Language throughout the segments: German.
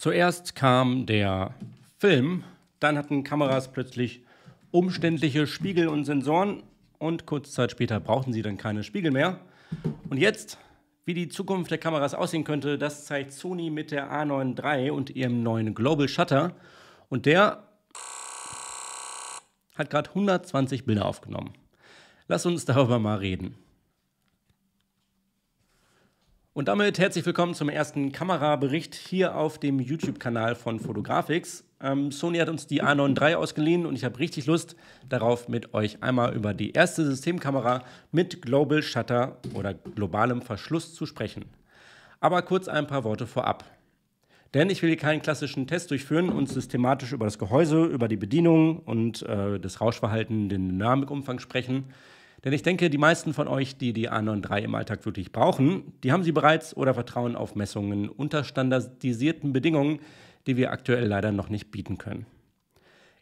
Zuerst kam der Film, dann hatten Kameras plötzlich umständliche Spiegel und Sensoren und kurze Zeit später brauchten sie dann keine Spiegel mehr. Und jetzt, wie die Zukunft der Kameras aussehen könnte, das zeigt Sony mit der A9 III und ihrem neuen Global Shutter. Und der hat gerade 120 Bilder aufgenommen. Lass uns darüber mal reden. Und damit herzlich willkommen zum ersten Kamerabericht hier auf dem YouTube-Kanal von Fotografix. Ähm, Sony hat uns die A9 III ausgeliehen und ich habe richtig Lust darauf, mit euch einmal über die erste Systemkamera mit Global Shutter oder globalem Verschluss zu sprechen. Aber kurz ein paar Worte vorab. Denn ich will hier keinen klassischen Test durchführen und systematisch über das Gehäuse, über die Bedienung und äh, das Rauschverhalten, den Dynamikumfang sprechen. Denn ich denke, die meisten von euch, die die A93 im Alltag wirklich brauchen, die haben sie bereits oder vertrauen auf Messungen unter standardisierten Bedingungen, die wir aktuell leider noch nicht bieten können.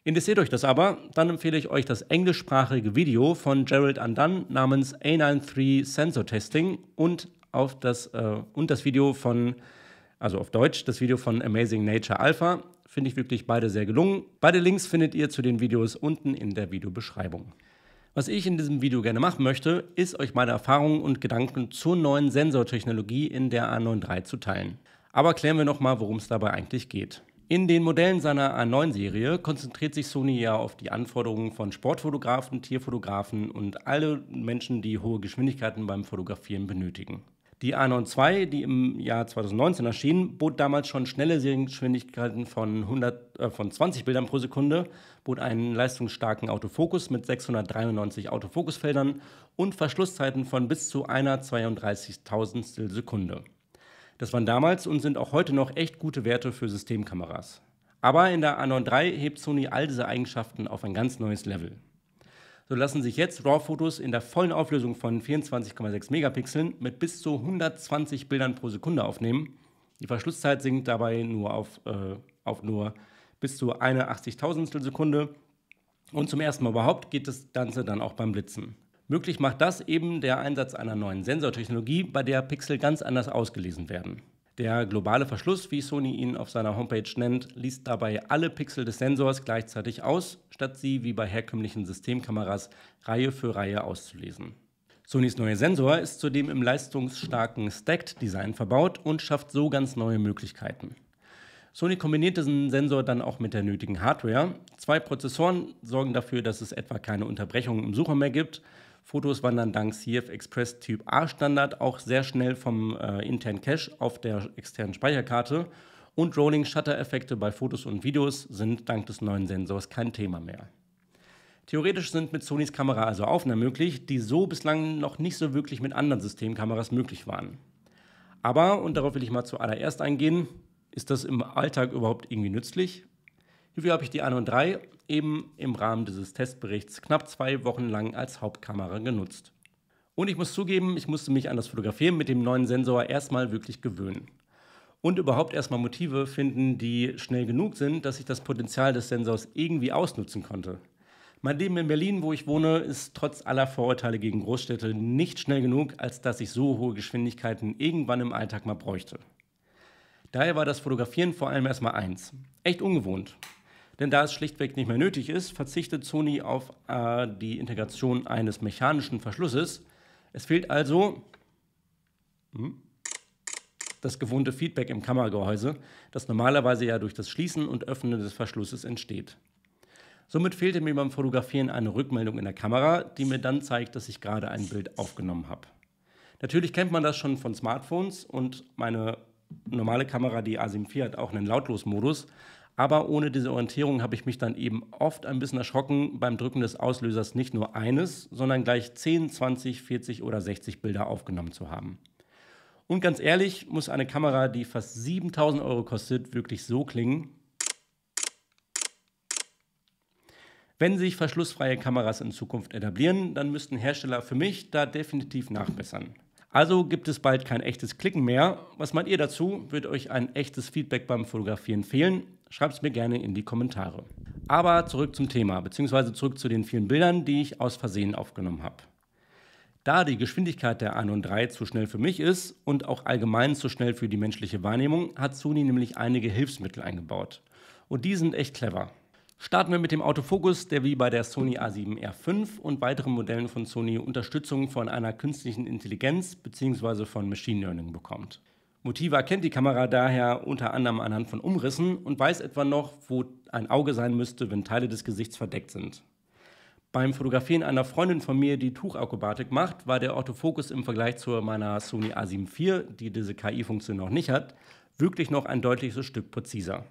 Interessiert euch das aber, dann empfehle ich euch das englischsprachige Video von Gerald Andan namens A93 Sensor Testing und, auf das, äh, und das Video von, also auf Deutsch, das Video von Amazing Nature Alpha. Finde ich wirklich beide sehr gelungen. Beide Links findet ihr zu den Videos unten in der Videobeschreibung. Was ich in diesem Video gerne machen möchte, ist euch meine Erfahrungen und Gedanken zur neuen Sensortechnologie in der A9 III zu teilen. Aber klären wir nochmal, worum es dabei eigentlich geht. In den Modellen seiner A9-Serie konzentriert sich Sony ja auf die Anforderungen von Sportfotografen, Tierfotografen und alle Menschen, die hohe Geschwindigkeiten beim Fotografieren benötigen. Die A92, die im Jahr 2019 erschien, bot damals schon schnelle Seriengeschwindigkeiten von, 100, äh, von 20 Bildern pro Sekunde, bot einen leistungsstarken Autofokus mit 693 Autofokusfeldern und Verschlusszeiten von bis zu einer 32.000 Sekunde. Das waren damals und sind auch heute noch echt gute Werte für Systemkameras. Aber in der A93 hebt Sony all diese Eigenschaften auf ein ganz neues Level so lassen sich jetzt RAW-Fotos in der vollen Auflösung von 24,6 Megapixeln mit bis zu 120 Bildern pro Sekunde aufnehmen. Die Verschlusszeit sinkt dabei nur auf, äh, auf nur bis zu eine 80000 Sekunde. Und zum ersten Mal überhaupt geht das Ganze dann auch beim Blitzen. Möglich macht das eben der Einsatz einer neuen Sensortechnologie, bei der Pixel ganz anders ausgelesen werden. Der globale Verschluss, wie Sony ihn auf seiner Homepage nennt, liest dabei alle Pixel des Sensors gleichzeitig aus, statt sie wie bei herkömmlichen Systemkameras Reihe für Reihe auszulesen. Sonys neuer Sensor ist zudem im leistungsstarken Stacked-Design verbaut und schafft so ganz neue Möglichkeiten. Sony kombiniert diesen Sensor dann auch mit der nötigen Hardware. Zwei Prozessoren sorgen dafür, dass es etwa keine Unterbrechungen im Sucher mehr gibt. Fotos wandern dank CF Express Typ A Standard auch sehr schnell vom äh, internen Cache auf der externen Speicherkarte. Und Rolling Shutter Effekte bei Fotos und Videos sind dank des neuen Sensors kein Thema mehr. Theoretisch sind mit Sonys Kamera also Aufnahmen möglich, die so bislang noch nicht so wirklich mit anderen Systemkameras möglich waren. Aber, und darauf will ich mal zuallererst eingehen, ist das im Alltag überhaupt irgendwie nützlich? Review habe ich die 1 3 eben im Rahmen dieses Testberichts knapp zwei Wochen lang als Hauptkamera genutzt. Und ich muss zugeben, ich musste mich an das Fotografieren mit dem neuen Sensor erstmal wirklich gewöhnen. Und überhaupt erstmal Motive finden, die schnell genug sind, dass ich das Potenzial des Sensors irgendwie ausnutzen konnte. Mein Leben in Berlin, wo ich wohne, ist trotz aller Vorurteile gegen Großstädte nicht schnell genug, als dass ich so hohe Geschwindigkeiten irgendwann im Alltag mal bräuchte. Daher war das Fotografieren vor allem erstmal eins. Echt ungewohnt. Denn da es schlichtweg nicht mehr nötig ist, verzichtet Sony auf äh, die Integration eines mechanischen Verschlusses. Es fehlt also hm, das gewohnte Feedback im Kammergehäuse, das normalerweise ja durch das Schließen und Öffnen des Verschlusses entsteht. Somit fehlte mir beim Fotografieren eine Rückmeldung in der Kamera, die mir dann zeigt, dass ich gerade ein Bild aufgenommen habe. Natürlich kennt man das schon von Smartphones und meine normale Kamera, die A7 hat auch einen Lautlosmodus, aber ohne diese Orientierung habe ich mich dann eben oft ein bisschen erschrocken, beim Drücken des Auslösers nicht nur eines, sondern gleich 10, 20, 40 oder 60 Bilder aufgenommen zu haben. Und ganz ehrlich, muss eine Kamera, die fast 7000 Euro kostet, wirklich so klingen? Wenn sich verschlussfreie Kameras in Zukunft etablieren, dann müssten Hersteller für mich da definitiv nachbessern. Also gibt es bald kein echtes Klicken mehr. Was meint ihr dazu? Wird euch ein echtes Feedback beim Fotografieren fehlen? Schreibt es mir gerne in die Kommentare. Aber zurück zum Thema, beziehungsweise zurück zu den vielen Bildern, die ich aus Versehen aufgenommen habe. Da die Geschwindigkeit der 1 und 3 zu schnell für mich ist und auch allgemein zu schnell für die menschliche Wahrnehmung, hat Sony nämlich einige Hilfsmittel eingebaut. Und die sind echt clever. Starten wir mit dem Autofokus, der wie bei der Sony A7R5 und weiteren Modellen von Sony Unterstützung von einer künstlichen Intelligenz bzw. von Machine Learning bekommt. Motiva kennt die Kamera daher unter anderem anhand von Umrissen und weiß etwa noch, wo ein Auge sein müsste, wenn Teile des Gesichts verdeckt sind. Beim Fotografieren einer Freundin von mir, die Tuchakrobatik macht, war der Orthofokus im Vergleich zu meiner Sony A7 IV, die diese KI-Funktion noch nicht hat, wirklich noch ein deutliches Stück präziser.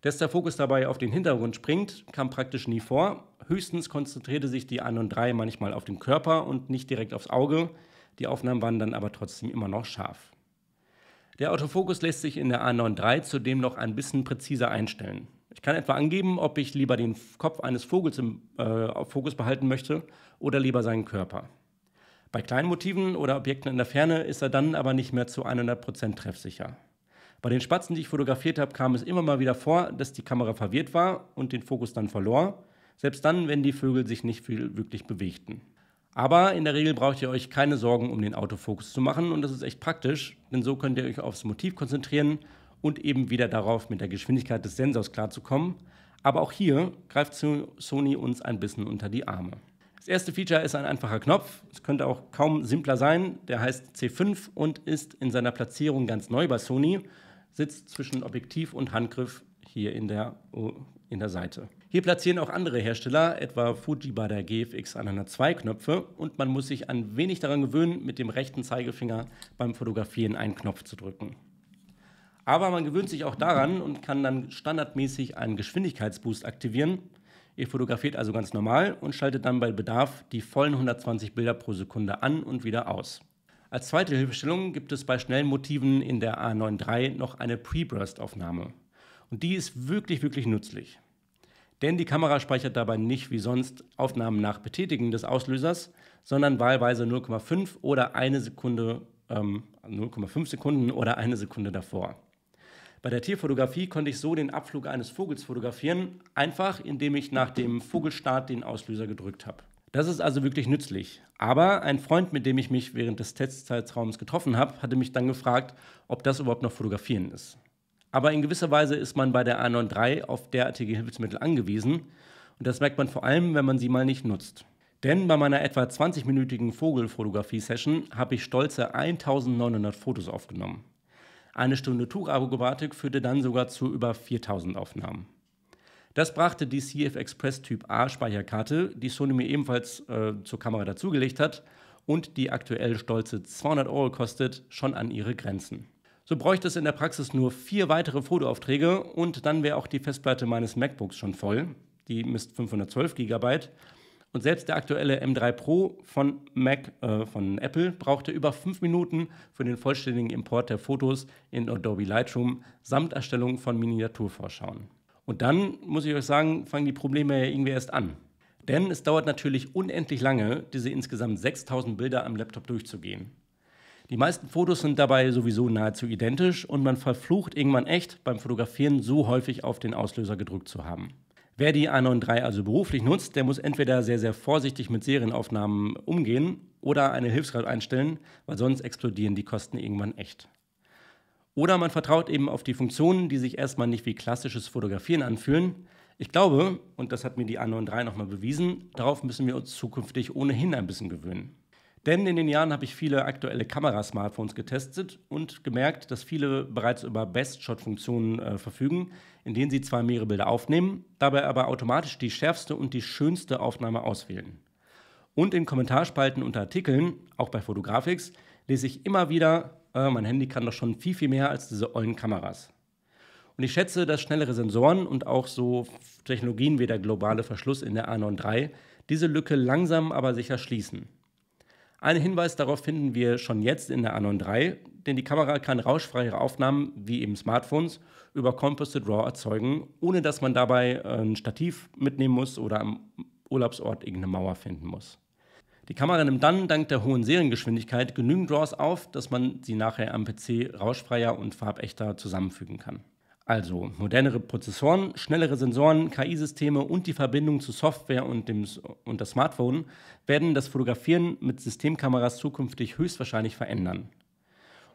Dass der Fokus dabei auf den Hintergrund springt, kam praktisch nie vor. Höchstens konzentrierte sich die 1 und 3 manchmal auf den Körper und nicht direkt aufs Auge. Die Aufnahmen waren dann aber trotzdem immer noch scharf. Der Autofokus lässt sich in der A93 zudem noch ein bisschen präziser einstellen. Ich kann etwa angeben, ob ich lieber den Kopf eines Vogels im äh, Fokus behalten möchte oder lieber seinen Körper. Bei kleinen Motiven oder Objekten in der Ferne ist er dann aber nicht mehr zu 100% treffsicher. Bei den Spatzen, die ich fotografiert habe, kam es immer mal wieder vor, dass die Kamera verwirrt war und den Fokus dann verlor, selbst dann, wenn die Vögel sich nicht viel wirklich bewegten. Aber in der Regel braucht ihr euch keine Sorgen um den Autofokus zu machen und das ist echt praktisch, denn so könnt ihr euch aufs Motiv konzentrieren und eben wieder darauf, mit der Geschwindigkeit des Sensors klarzukommen. Aber auch hier greift Sony uns ein bisschen unter die Arme. Das erste Feature ist ein einfacher Knopf. Es könnte auch kaum simpler sein. Der heißt C5 und ist in seiner Platzierung ganz neu bei Sony. Sitzt zwischen Objektiv und Handgriff hier in der in der Seite. Hier platzieren auch andere Hersteller, etwa Fuji bei der GFX 102 Knöpfe und man muss sich ein wenig daran gewöhnen, mit dem rechten Zeigefinger beim Fotografieren einen Knopf zu drücken. Aber man gewöhnt sich auch daran und kann dann standardmäßig einen Geschwindigkeitsboost aktivieren. Ihr fotografiert also ganz normal und schaltet dann bei Bedarf die vollen 120 Bilder pro Sekunde an und wieder aus. Als zweite Hilfestellung gibt es bei schnellen Motiven in der A93 noch eine Pre-Burst-Aufnahme. Und die ist wirklich, wirklich nützlich. Denn die Kamera speichert dabei nicht wie sonst Aufnahmen nach Betätigen des Auslösers, sondern wahlweise 0,5 oder eine Sekunde, ähm, 0,5 Sekunden oder eine Sekunde davor. Bei der Tierfotografie konnte ich so den Abflug eines Vogels fotografieren, einfach indem ich nach dem Vogelstart den Auslöser gedrückt habe. Das ist also wirklich nützlich. Aber ein Freund, mit dem ich mich während des Testzeitraums getroffen habe, hatte mich dann gefragt, ob das überhaupt noch fotografieren ist. Aber in gewisser Weise ist man bei der A93 auf derartige Hilfsmittel angewiesen. Und das merkt man vor allem, wenn man sie mal nicht nutzt. Denn bei meiner etwa 20-minütigen Vogelfotografie-Session habe ich stolze 1900 Fotos aufgenommen. Eine Stunde Tourabogematik führte dann sogar zu über 4000 Aufnahmen. Das brachte die CF Express Typ A Speicherkarte, die Sony mir ebenfalls äh, zur Kamera dazugelegt hat und die aktuell stolze 200 Euro kostet, schon an ihre Grenzen. So bräuchte es in der Praxis nur vier weitere Fotoaufträge und dann wäre auch die Festplatte meines MacBooks schon voll. Die misst 512 GB. Und selbst der aktuelle M3 Pro von, Mac, äh, von Apple brauchte über fünf Minuten für den vollständigen Import der Fotos in Adobe Lightroom samt Erstellung von Miniaturvorschauen. Und dann, muss ich euch sagen, fangen die Probleme ja irgendwie erst an. Denn es dauert natürlich unendlich lange, diese insgesamt 6000 Bilder am Laptop durchzugehen. Die meisten Fotos sind dabei sowieso nahezu identisch und man verflucht irgendwann echt, beim Fotografieren so häufig auf den Auslöser gedrückt zu haben. Wer die A93 also beruflich nutzt, der muss entweder sehr, sehr vorsichtig mit Serienaufnahmen umgehen oder eine Hilfsgrad einstellen, weil sonst explodieren die Kosten irgendwann echt. Oder man vertraut eben auf die Funktionen, die sich erstmal nicht wie klassisches Fotografieren anfühlen. Ich glaube, und das hat mir die A93 nochmal bewiesen, darauf müssen wir uns zukünftig ohnehin ein bisschen gewöhnen. Denn in den Jahren habe ich viele aktuelle Kamerasmartphones getestet und gemerkt, dass viele bereits über Best-Shot-Funktionen äh, verfügen, in denen sie zwar mehrere Bilder aufnehmen, dabei aber automatisch die schärfste und die schönste Aufnahme auswählen. Und in Kommentarspalten unter Artikeln, auch bei Fotografix, lese ich immer wieder, äh, mein Handy kann doch schon viel, viel mehr als diese ollen Kameras. Und ich schätze, dass schnellere Sensoren und auch so Technologien wie der globale Verschluss in der A9 diese Lücke langsam aber sicher schließen. Einen Hinweis darauf finden wir schon jetzt in der Anon 3, denn die Kamera kann rauschfreie Aufnahmen wie eben Smartphones über Composite RAW erzeugen, ohne dass man dabei äh, ein Stativ mitnehmen muss oder am Urlaubsort irgendeine Mauer finden muss. Die Kamera nimmt dann dank der hohen Seriengeschwindigkeit genügend RAWs auf, dass man sie nachher am PC rauschfreier und farbechter zusammenfügen kann. Also modernere Prozessoren, schnellere Sensoren, KI-Systeme und die Verbindung zu Software und, dem, und das Smartphone werden das Fotografieren mit Systemkameras zukünftig höchstwahrscheinlich verändern.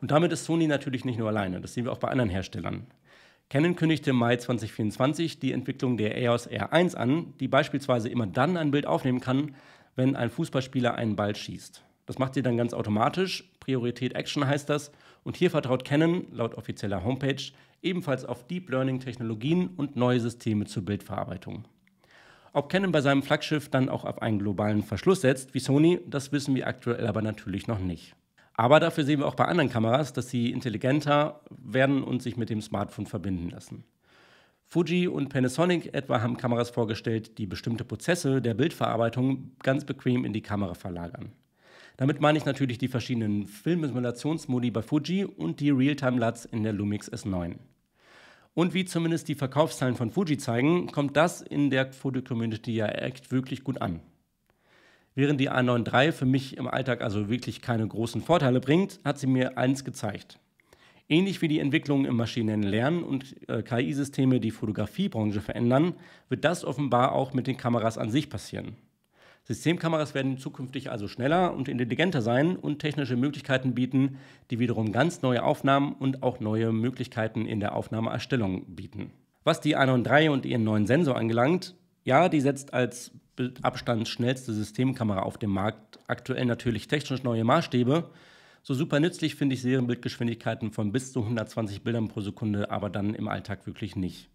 Und damit ist Sony natürlich nicht nur alleine, das sehen wir auch bei anderen Herstellern. Canon kündigte im Mai 2024 die Entwicklung der EOS R1 an, die beispielsweise immer dann ein Bild aufnehmen kann, wenn ein Fußballspieler einen Ball schießt. Das macht sie dann ganz automatisch, Priorität Action heißt das, und hier vertraut Canon laut offizieller Homepage ebenfalls auf Deep Learning-Technologien und neue Systeme zur Bildverarbeitung. Ob Canon bei seinem Flaggschiff dann auch auf einen globalen Verschluss setzt wie Sony, das wissen wir aktuell aber natürlich noch nicht. Aber dafür sehen wir auch bei anderen Kameras, dass sie intelligenter werden und sich mit dem Smartphone verbinden lassen. Fuji und Panasonic etwa haben Kameras vorgestellt, die bestimmte Prozesse der Bildverarbeitung ganz bequem in die Kamera verlagern. Damit meine ich natürlich die verschiedenen Filmsimulationsmodi bei Fuji und die Realtime-LUTs in der Lumix S9. Und wie zumindest die Verkaufszahlen von Fuji zeigen, kommt das in der Foto-Community ja echt wirklich gut an. Während die a 93 für mich im Alltag also wirklich keine großen Vorteile bringt, hat sie mir eins gezeigt. Ähnlich wie die Entwicklungen im maschinellen Lernen und äh, KI-Systeme die Fotografiebranche verändern, wird das offenbar auch mit den Kameras an sich passieren. Systemkameras werden zukünftig also schneller und intelligenter sein und technische Möglichkeiten bieten, die wiederum ganz neue Aufnahmen und auch neue Möglichkeiten in der Aufnahmeerstellung bieten. Was die Anon 3 und ihren neuen Sensor angelangt, ja, die setzt als mit Systemkamera auf dem Markt aktuell natürlich technisch neue Maßstäbe. So super nützlich finde ich Serienbildgeschwindigkeiten von bis zu 120 Bildern pro Sekunde aber dann im Alltag wirklich nicht.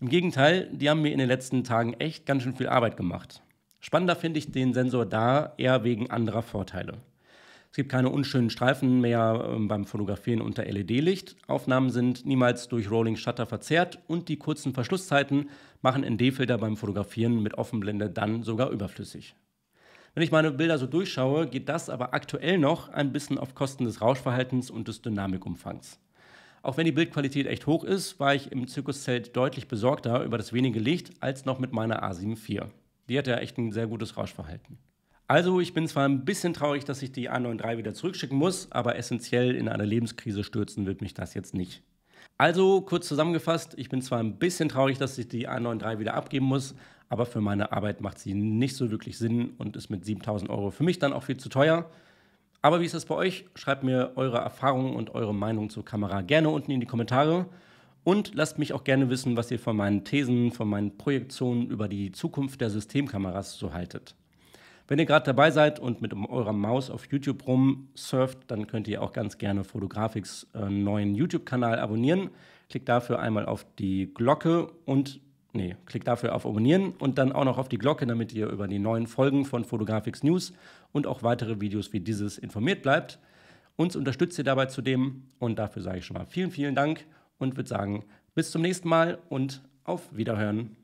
Im Gegenteil, die haben mir in den letzten Tagen echt ganz schön viel Arbeit gemacht. Spannender finde ich den Sensor da eher wegen anderer Vorteile. Es gibt keine unschönen Streifen mehr ähm, beim Fotografieren unter LED-Licht. Aufnahmen sind niemals durch Rolling Shutter verzerrt und die kurzen Verschlusszeiten machen ND-Filter beim Fotografieren mit Offenblende dann sogar überflüssig. Wenn ich meine Bilder so durchschaue, geht das aber aktuell noch ein bisschen auf Kosten des Rauschverhaltens und des Dynamikumfangs. Auch wenn die Bildqualität echt hoch ist, war ich im Zirkuszelt deutlich besorgter über das wenige Licht als noch mit meiner A7 IV. Die hat ja echt ein sehr gutes Rauschverhalten. Also, ich bin zwar ein bisschen traurig, dass ich die A93 wieder zurückschicken muss, aber essentiell in eine Lebenskrise stürzen wird mich das jetzt nicht. Also, kurz zusammengefasst, ich bin zwar ein bisschen traurig, dass ich die A93 wieder abgeben muss, aber für meine Arbeit macht sie nicht so wirklich Sinn und ist mit 7000 Euro für mich dann auch viel zu teuer. Aber wie ist das bei euch? Schreibt mir eure Erfahrungen und eure Meinung zur Kamera gerne unten in die Kommentare. Und lasst mich auch gerne wissen, was ihr von meinen Thesen, von meinen Projektionen über die Zukunft der Systemkameras so haltet. Wenn ihr gerade dabei seid und mit eurer Maus auf YouTube rumsurft, dann könnt ihr auch ganz gerne Fotografiks äh, neuen YouTube-Kanal abonnieren. Klickt dafür einmal auf die Glocke und nee, klickt dafür auf Abonnieren und dann auch noch auf die Glocke, damit ihr über die neuen Folgen von Fotografiks News und auch weitere Videos wie dieses informiert bleibt. Uns unterstützt ihr dabei zudem und dafür sage ich schon mal vielen, vielen Dank und würde sagen, bis zum nächsten Mal und auf Wiederhören.